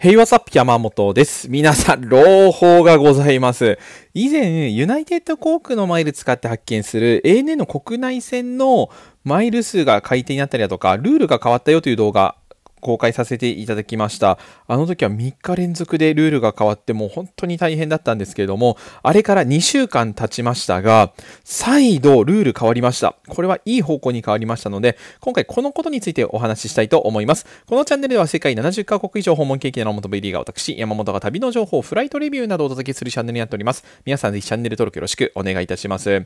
ヘイワサップ山本です。皆さん、朗報がございます。以前、ユナイテッド航空のマイル使って発見する ANA の国内線のマイル数が改定になったりだとか、ルールが変わったよという動画公開させていただきました。あの時は3日連続でルールが変わってもう本当に大変だったんですけれども、あれから2週間経ちましたが、再度ルール変わりました。これはいい方向に変わりましたので、今回このことについてお話ししたいと思います。このチャンネルでは世界70カ国以上訪問経験の元 VD が私、山本が旅の情報、フライトレビューなどをお届けするチャンネルになっております。皆さんぜひチャンネル登録よろしくお願いいたします。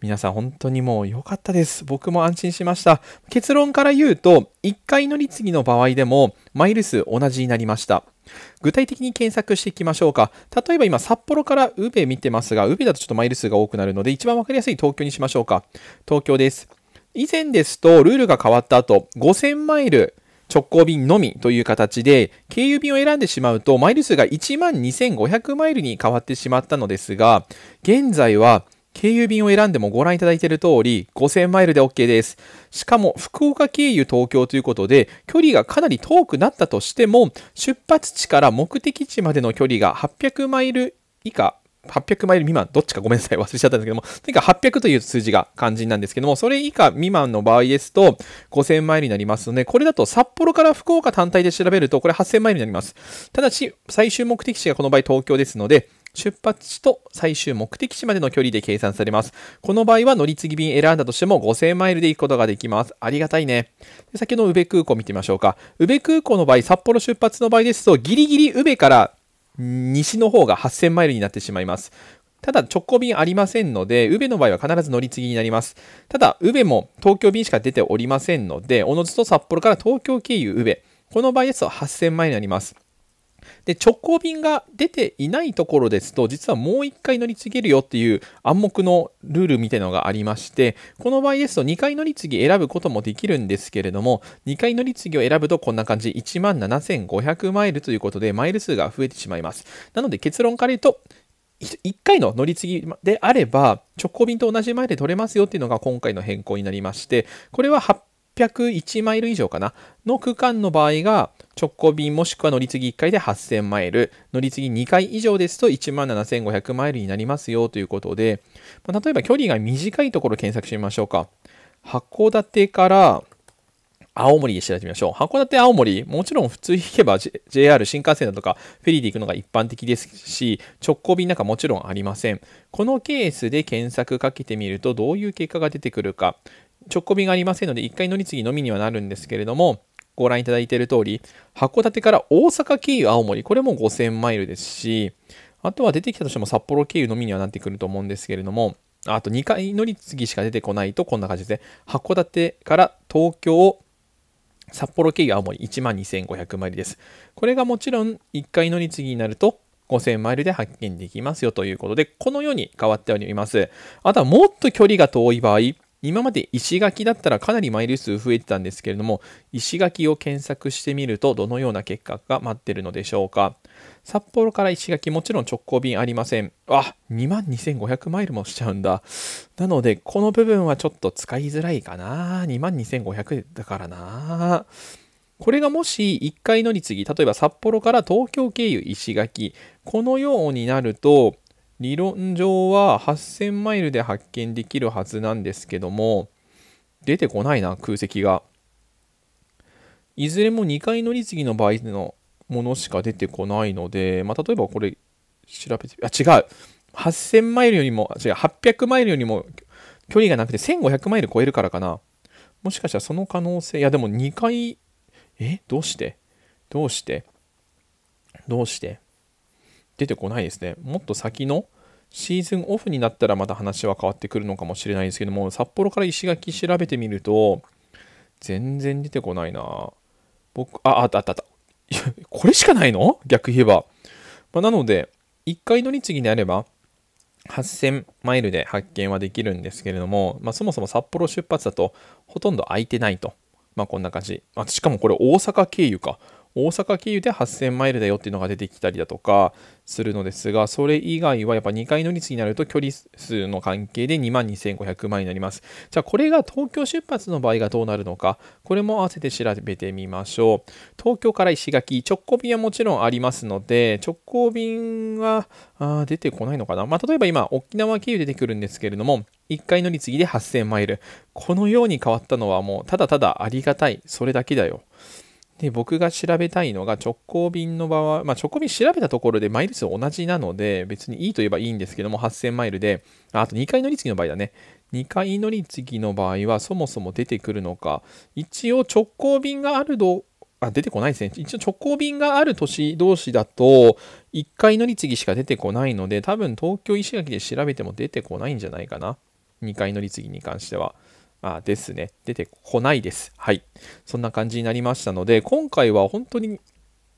皆さん本当にもう良かったです。僕も安心しました。結論から言うと、1回乗り継ぎの場合合でもマイル数同じになりました。具体的に検索していきましょうか。例えば今、札幌から宇部見てますが、宇部だとちょっとマイル数が多くなるので、一番分かりやすい東京にしましょうか。東京です。以前ですと、ルールが変わった後、5000マイル直行便のみという形で、経由便を選んでしまうと、マイル数が1万2500マイルに変わってしまったのですが、現在は経由便を選んでもご覧いただいている通り、5000マイルで OK です。しかも、福岡経由東京ということで、距離がかなり遠くなったとしても、出発地から目的地までの距離が800マイル以下、800マイル未満、どっちかごめんなさい、忘れちゃったんですけども、とにかく800という数字が肝心なんですけども、それ以下未満の場合ですと、5000マイルになりますので、これだと札幌から福岡単体で調べると、これ8000マイルになります。ただし、最終目的地がこの場合東京ですので、出発地と最終目的地までの距離で計算されます。この場合は乗り継ぎ便選んだとしても5000マイルで行くことができます。ありがたいね。で先の宇部空港見てみましょうか。宇部空港の場合、札幌出発の場合ですと、ギリギリ宇部から西の方が8000マイルになってしまいます。ただ直行便ありませんので、宇部の場合は必ず乗り継ぎになります。ただ、宇部も東京便しか出ておりませんので、おのずと札幌から東京経由宇部。この場合ですと8000マイルになります。で、直行便が出ていないところですと、実はもう一回乗り継げるよっていう暗黙のルールみたいなのがありまして、この場合ですと2回乗り継ぎ選ぶこともできるんですけれども、2回乗り継ぎを選ぶとこんな感じ、17,500マイルということで、マイル数が増えてしまいます。なので結論から言うと、1回の乗り継ぎであれば直行便と同じ前で取れますよっていうのが今回の変更になりましてこれは8 601マイル以上かなの区間の場合が直行便もしくは乗り継ぎ1回で8000マイル乗り継ぎ2回以上ですと1 7500マイルになりますよということで、ま例えば距離が短いところ検索してみましょうか函館から青森で調べてみましょう。函館、青森、もちろん普通行けば、J、JR、新幹線だとかフェリーで行くのが一般的ですし、直行便なんかもちろんありません。このケースで検索かけてみるとどういう結果が出てくるか。直行便がありませんので、1回乗り継ぎのみにはなるんですけれども、ご覧いただいている通り、函館から大阪経由青森、これも5000マイルですし、あとは出てきたとしても札幌経由のみにはなってくると思うんですけれども、あと2回乗り継ぎしか出てこないとこんな感じで、函館から東京、札幌経由青森12,500マイルです。これがもちろん1回乗り継ぎになると5000マイルで発見できますよということで、このように変わっております。あとはもっと距離が遠い場合、今まで石垣だったらかなりマイル数増えてたんですけれども、石垣を検索してみるとどのような結果が待ってるのでしょうか。札幌から石垣もちろん直行便ありません。あ、22,500マイルもしちゃうんだ。なので、この部分はちょっと使いづらいかな。22,500だからな。これがもし1回乗り継ぎ、例えば札幌から東京経由石垣、このようになると、理論上は8000マイルで発見できるはずなんですけども出てこないな空席がいずれも2回乗り継ぎの場合のものしか出てこないので、まあ、例えばこれ調べてあ違う8000マイルよりも違う800マイルよりも距離がなくて1500マイル超えるからかなもしかしたらその可能性いやでも2回えどうしてどうしてどうして出てこないですね。もっと先のシーズンオフになったらまた話は変わってくるのかもしれないですけども、札幌から石垣調べてみると、全然出てこないな僕、あ、あったあったあった。これしかないの逆言えば。まあ、なので、1回乗り継ぎであれば、8000マイルで発見はできるんですけれども、まあ、そもそも札幌出発だとほとんど空いてないと。まあこんな感じ。あしかもこれ大阪経由か。大阪経由で8000マイルだよっていうのが出てきたりだとかするのですが、それ以外はやっぱ2回乗り継ぎになると距離数の関係で22,500マイルになります。じゃあこれが東京出発の場合がどうなるのか、これも合わせて調べてみましょう。東京から石垣、直行便はもちろんありますので、直行便は出てこないのかな。まあ、例えば今、沖縄経由出てくるんですけれども、1回乗り継ぎで8000マイル。このように変わったのはもうただただありがたい。それだけだよ。で、僕が調べたいのが直行便の場合、まあ、直行便調べたところでマイル数同じなので、別にいいといえばいいんですけども、8000マイルで、あと2回乗り継ぎの場合だね。2回乗り継ぎの場合はそもそも出てくるのか、一応直行便があるど、あ、出てこないですね。一応直行便がある年同士だと、1回乗り継ぎしか出てこないので、多分東京石垣で調べても出てこないんじゃないかな。2回乗り継ぎに関しては。あですね。出てこないです。はい。そんな感じになりましたので、今回は本当に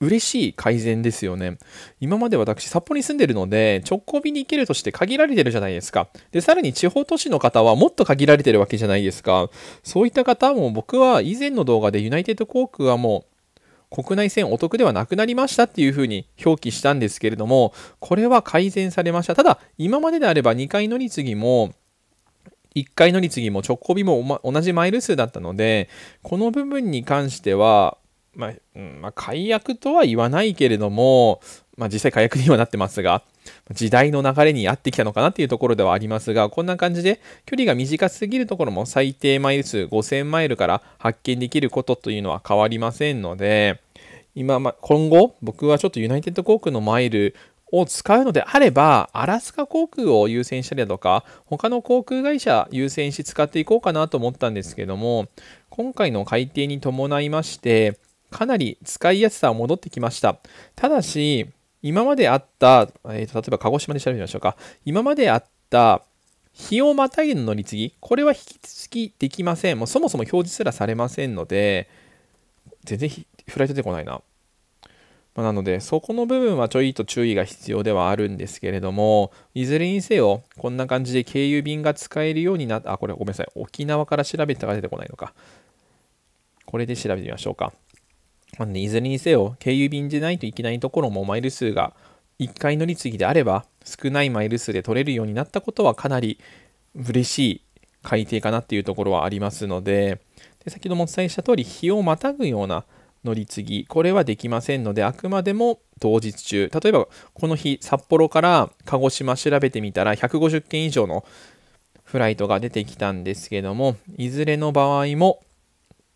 嬉しい改善ですよね。今まで私、札幌に住んでるので、直行便に行けるとして限られてるじゃないですか。で、さらに地方都市の方はもっと限られてるわけじゃないですか。そういった方も僕は以前の動画でユナイテッド航空はもう国内線お得ではなくなりましたっていうふうに表記したんですけれども、これは改善されました。ただ、今までであれば2回乗り継ぎも1回乗り継ぎも直行日も、同じマイル数だったので、この部分に関しては、まあ、まあ、解約とは言わないけれども、まあ、実際解約にはなってますが、時代の流れに合ってきたのかなっていうところではありますが、こんな感じで距離が短すぎるところも最低マイル数5000マイルから発見できることというのは変わりませんので、今、今後、僕はちょっとユナイテッド航空のマイルを使うのであれば、アラスカ航空を優先したりだとか、他の航空会社優先して使っていこうかなと思ったんですけども、今回の改定に伴いまして、かなり使いやすさは戻ってきました。ただし、今まであった、えー、例えば鹿児島で調べてみましょうか。今まであった、日をまたいでの乗り継ぎ、これは引き続きできません。もうそもそも表示すらされませんので、全然フライト出てこないな。まなので、そこの部分はちょいと注意が必要ではあるんですけれども、いずれにせよ、こんな感じで経由便が使えるようになった、あ、これごめんなさい、沖縄から調べたが出てこないのか。これで調べてみましょうか。まあね、いずれにせよ、経由便でないといけないところもマイル数が1回乗り継ぎであれば、少ないマイル数で取れるようになったことはかなり嬉しい改定かなっていうところはありますので、で先ほどもお伝えした通り、日をまたぐような乗り継ぎ、これはできませんので、あくまでも当日中、例えばこの日、札幌から鹿児島調べてみたら、150件以上のフライトが出てきたんですけども、いずれの場合も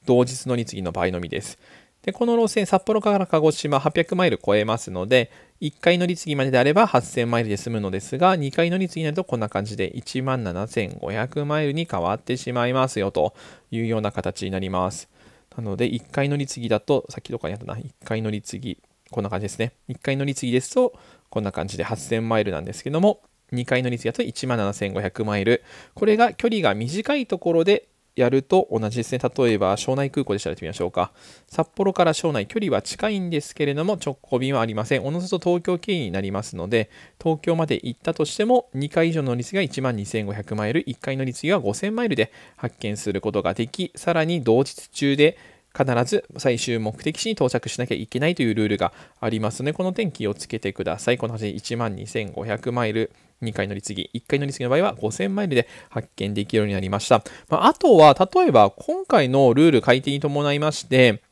同日乗り継ぎの場合のみです。で、この路線、札幌から鹿児島800マイル超えますので、1回乗り継ぎまでであれば8000マイルで済むのですが、2回乗り継ぎになるとこんな感じで17500マイルに変わってしまいますよというような形になります。なので、1回乗り継ぎだと、さっきどこかにあったな、1回乗り継ぎ、こんな感じですね。1回乗り継ぎですと、こんな感じで8000マイルなんですけども、2回乗り継ぎだと1万7500マイル。これが距離が短いところでやると同じですね。例えば、庄内空港で調べてみましょうか。札幌から庄内、距離は近いんですけれども、直行便はありません。おのずと東京経由になりますので、東京まで行ったとしても、2回以上の率が1万2500マイル、1回の率が5000マイルで発見することができ、さらに同日中で必ず最終目的地に到着しなきゃいけないというルールがありますので、この点気をつけてください。この8 12,500マイル2回乗り継ぎ、1回乗り継ぎの場合は5000マイルで発見できるようになりました。まあ、あとは、例えば今回のルール改定に伴いまして、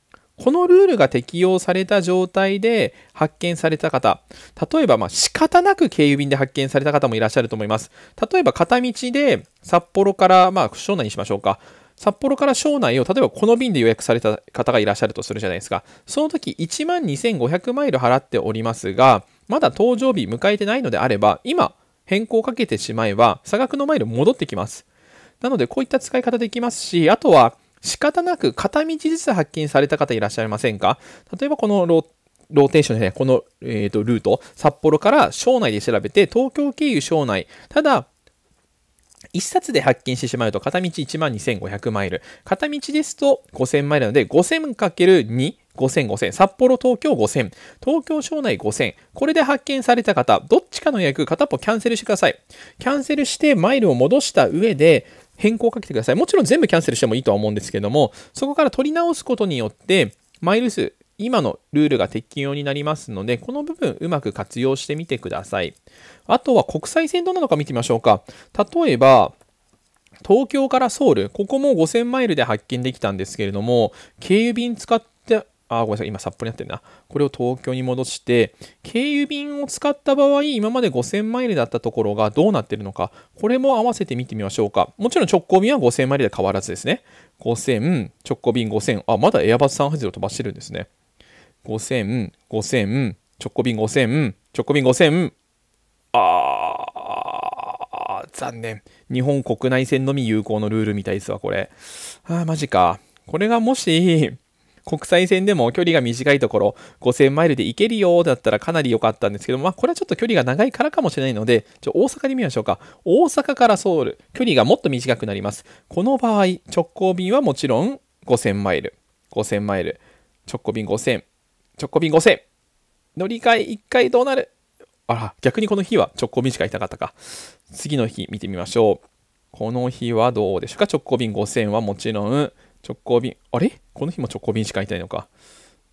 このルールが適用された状態で発見された方、例えばまあ仕方なく経由便で発見された方もいらっしゃると思います。例えば片道で札幌から、まあ、庄内にしましょうか。札幌から省内を例えばこの便で予約された方がいらっしゃるとするじゃないですか。その時1万2500マイル払っておりますが、まだ搭乗日迎えてないのであれば、今変更をかけてしまえば差額のマイル戻ってきます。なのでこういった使い方できますし、あとは仕方なく片道ずつ発見された方いらっしゃいませんか例えばこのロローテーションでこの、えー、とルート、札幌から省内で調べて、東京経由省内、ただ、1冊で発見してしまうと片道12,500マイル。片道ですと5,000マイルなので 5,000×2。5000、5000、札幌、東京5000、東京省内5000、これで発見された方、どっちかの予約、片っぽキャンセルしてください。キャンセルしてマイルを戻した上で、変更をかけてください。もちろん全部キャンセルしてもいいとは思うんですけども、そこから取り直すことによって、マイル数、今のルールが適用になりますので、この部分うまく活用してみてください。あとは国際線どうなのか見てみましょうか。例えば、東京からソウル、ここも5000マイルで発見できたんですけれども、経由便使って、あ、ごめんなさい、今札幌になってるな。これを東京に戻して、経由便を使った場合、今まで5000マイルだったところがどうなってるのか、これも合わせて見てみましょうか。もちろん直行便は5000マイルで変わらずですね。5000、直行便5000、あ、まだエアバス380飛ばしてるんですね。5000、5000、チョコビン5000、チョコビン5000。あー、残念。日本国内線のみ有効のルールみたいですわ、これ。あー、マジか。これがもし、国際線でも距離が短いところ、5000マイルで行けるよだったらかなり良かったんですけど、まあ、これはちょっと距離が長いからかもしれないので、ちょ大阪で見ましょうか。大阪からソウル、距離がもっと短くなります。この場合、直行便はもちろん5000マイル。5000マイル。直行便5000。直行便5000。乗り換え1回どうなるあら、逆にこの日は直行便しかいたかったか。次の日見てみましょう。この日はどうでしょうか直行便5000はもちろん、直行便、あれこの日も直行便しかいないのか。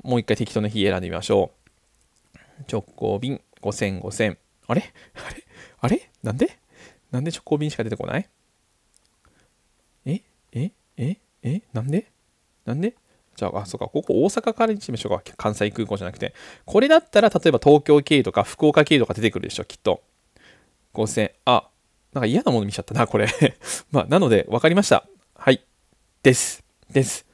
もう一回適当な日選んでみましょう。直行便5000、5000。あれあれあれなんでなんで直行便しか出てこないええええなんでなんでじゃあ、あ、そうか、ここ大阪からにしてみましょうか。関西空港じゃなくて。これだったら、例えば東京経由とか福岡経由とか出てくるでしょ、きっと。5000、あ、なんか嫌なもの見ちゃったな、これまあ、なので、分かりました。はい。です。です。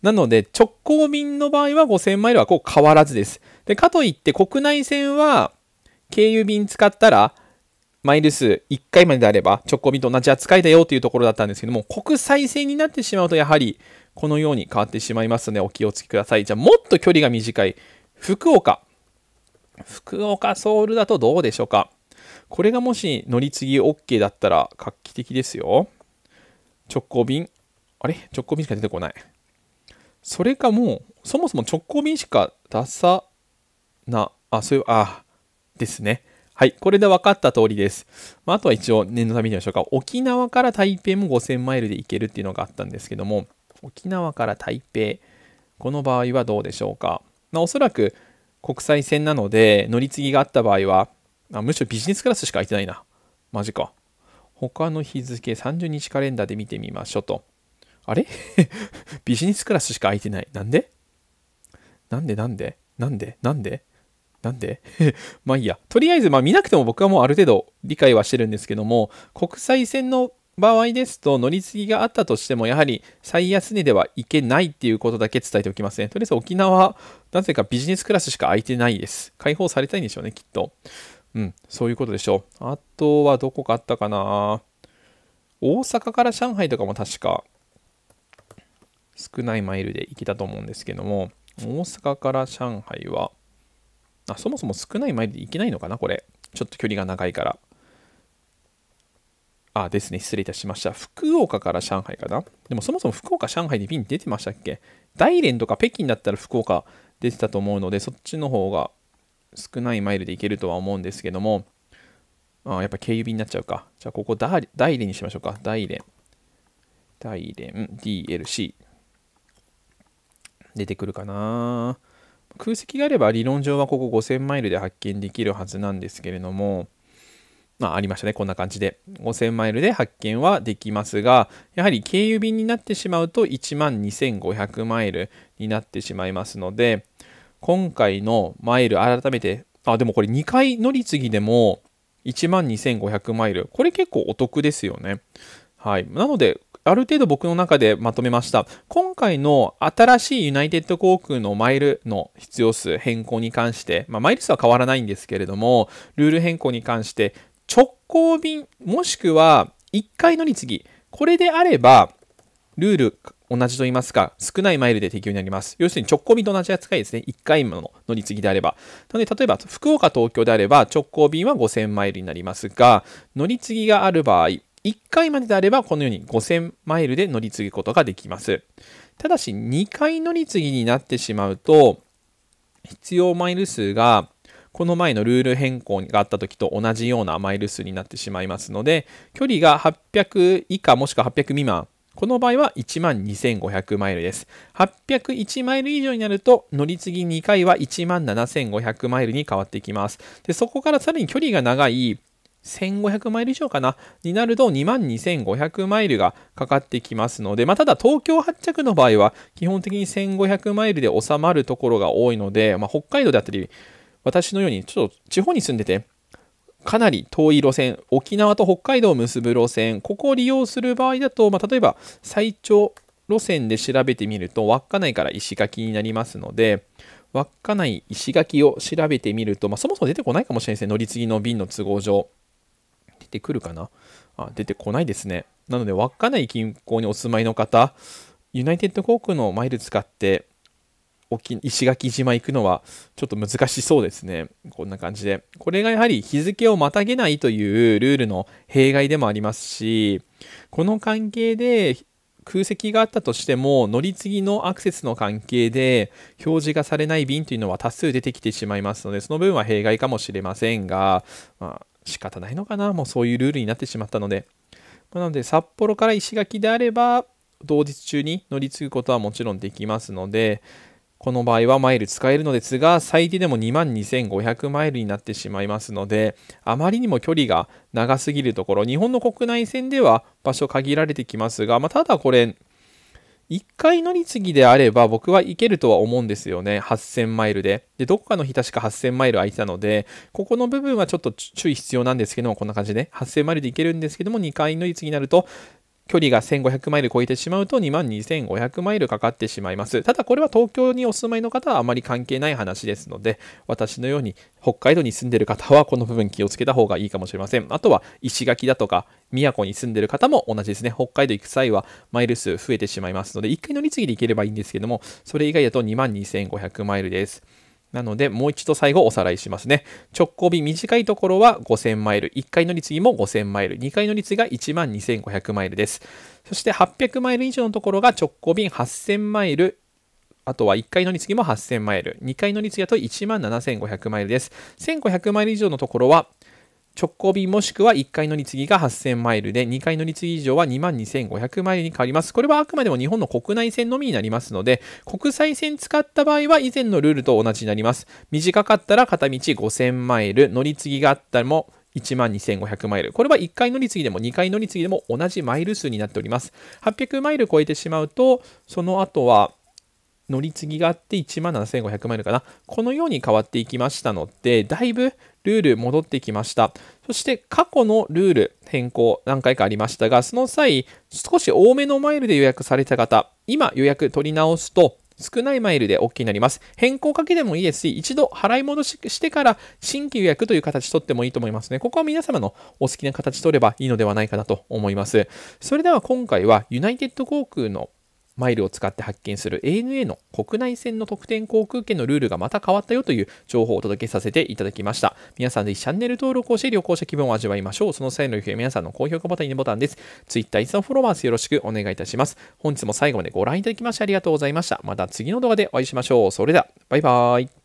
なので、直行便の場合は5000マイルはこう変わらずです。で、かといって国内線は経由便使ったら、マイル数1回までであれば直行便と同じ扱いだよというところだったんですけども、国際線になってしまうとやはりこのように変わってしまいますのでお気をつけください。じゃあもっと距離が短い福岡。福岡、ソウルだとどうでしょうか。これがもし乗り継ぎ OK だったら画期的ですよ。直行便。あれ直行便しか出てこない。それかもう、そもそも直行便しか出さな、あ、そういう、あ、ですね。はい、これで分かった通りです。まあ、あとは一応念のためにましょうか。沖縄から台北も5000マイルで行けるっていうのがあったんですけども、沖縄から台北、この場合はどうでしょうか。まあ、おそらく国際線なので乗り継ぎがあった場合は、あむしろビジネスクラスしか空いてないな。マジか。他の日付30日カレンダーで見てみましょうと。あれ ビジネスクラスしか空いてない。なんでなんでなんでなんでなんでなんで まあいいや。とりあえず、まあ見なくても僕はもうある程度理解はしてるんですけども、国際線の場合ですと、乗り継ぎがあったとしても、やはり最安値では行けないっていうことだけ伝えておきますね。とりあえず沖縄、なぜかビジネスクラスしか空いてないです。解放されたいんでしょうね、きっと。うん、そういうことでしょう。あとはどこかあったかな大阪から上海とかも確か少ないマイルで行けたと思うんですけども、大阪から上海は、あ、そもそも少ない前で行けないのかな、これ。ちょっと距離が長いから。あ、ですね。失礼いたしました。福岡から上海かな。でもそもそも福岡、上海で便出てましたっけ大連とか北京だったら福岡出てたと思うので、そっちの方が少ないマイルで行けるとは思うんですけども、あやっぱ経由便になっちゃうか。じゃあ、ここ大連にしましょうか。大連。大連 DLC。出てくるかな空席があれば理論上はここ5000マイルで発見できるはずなんですけれども、まあ、ありましたね。こんな感じで。5000マイルで発見はできますが、やはり経由便になってしまうと12500マイルになってしまいますので、今回のマイル改めて、あ、でもこれ2回乗り継ぎでも12500マイル。これ結構お得ですよね。はい。なので、ある程度僕の中でまとめました。今回の新しいユナイテッド航空のマイルの必要数変更に関して、まあ、マイル数は変わらないんですけれども、ルール変更に関して直行便もしくは1回乗り継ぎ、これであれば、ルール同じと言いますか、少ないマイルで適用になります。要するに直行便と同じ扱いですね。1回もの乗り継ぎであれば。なので、例えば福岡、東京であれば直行便は5000マイルになりますが、乗り継ぎがある場合、1回までであればこのように5000マイルで乗り継ぐことができます。ただし2回乗り継ぎになってしまうと必要マイル数がこの前のルール変更があった時と同じようなマイル数になってしまいますので距離が800以下もしくは800未満この場合は1万2500マイルです。801マイル以上になると乗り継ぎ2回は1万7500マイルに変わっていきます。でそこからさらに距離が長い1500マイル以上かなになると22,500マイルがかかってきますので、まあ、ただ東京発着の場合は基本的に1,500マイルで収まるところが多いので、まあ、北海道であったり私のようにちょっと地方に住んでてかなり遠い路線沖縄と北海道を結ぶ路線ここを利用する場合だと、まあ、例えば最長路線で調べてみると稚内から石垣になりますので稚内石垣を調べてみると、まあ、そもそも出てこないかもしれないですね乗り継ぎの便の都合上。出てくるかなあ出てこないですね。なので、稚内近郊にお住まいの方、ユナイテッド航空のマイル使って、沖石垣島行くのはちょっと難しそうですね。こんな感じで。これがやはり日付をまたげないというルールの弊害でもありますし、この関係で空席があったとしても乗り継ぎのアクセスの関係で表示がされない便というのは多数出てきてしまいますのでその分は弊害かもしれませんが、まあ、仕方ないのかなもうそういうルールになってしまったので、まなので札幌から石垣であれば同日中に乗り継ぐことはもちろんできますのでこの場合はマイル使えるのですが最低でも2万2500マイルになってしまいますのであまりにも距離が長すぎるところ日本の国内線では場所限られてきますが、まあ、ただこれ1回乗り継ぎであれば僕は行けるとは思うんですよね。8000マイルで。で、どこかの日確か8000マイル空いてたので、ここの部分はちょっと注意必要なんですけども、こんな感じで、ね、8000マイルで行けるんですけども、2回乗り継ぎになると、距離が1500マイル超えてしまうと2万2500マイルかかってしまいます。ただこれは東京にお住まいの方はあまり関係ない話ですので、私のように北海道に住んでる方はこの部分気をつけた方がいいかもしれません。あとは石垣だとか宮古に住んでる方も同じですね。北海道行く際はマイル数増えてしまいますので、1回乗り継ぎで行ければいいんですけども、それ以外だと2万2500マイルです。なので、もう一度最後おさらいしますね。直行便短いところは5000マイル、1回乗り継ぎも5000マイル、2回乗り継ぎが12500マイルです。そして800マイル以上のところが直行便8000マイル、あとは1回乗り継ぎも8000マイル、2回乗り継ぎだと17500マイルです。1500マイル以上のところは、直行便もしくは1回乗り継ぎが8000マイルで、2回乗り継ぎ以上は22,500マイルに変わります。これはあくまでも日本の国内線のみになりますので、国際線使った場合は以前のルールと同じになります。短かったら片道5000マイル、乗り継ぎがあったらも12,500マイル。これは1回乗り継ぎでも2回乗り継ぎでも同じマイル数になっております。800マイル超えてしまうと、その後は乗り継ぎがあって1万7500マイルかな。このように変わっていきましたので、だいぶルール戻ってきました。そして過去のルール変更何回かありましたが、その際、少し多めのマイルで予約された方、今予約取り直すと、少ないマイルで OK になります。変更かけでもいいですし、一度払い戻ししてから新規予約という形取ってもいいと思いますね。ここは皆様のお好きな形取ればいいのではないかなと思います。それでは今回はユナイテッド航空のマイルを使って発券する ANA の国内線の特典航空券のルールがまた変わったよという情報をお届けさせていただきました。皆さんぜひチャンネル登録をして旅行者気分を味わいましょう。その際の皆さんの高評価ボタン、いいねボタンです。Twitter、いつもフォロワーよろしくお願いいたします。本日も最後までご覧いただきましてありがとうございました。また次の動画でお会いしましょう。それでは、バイバーイ。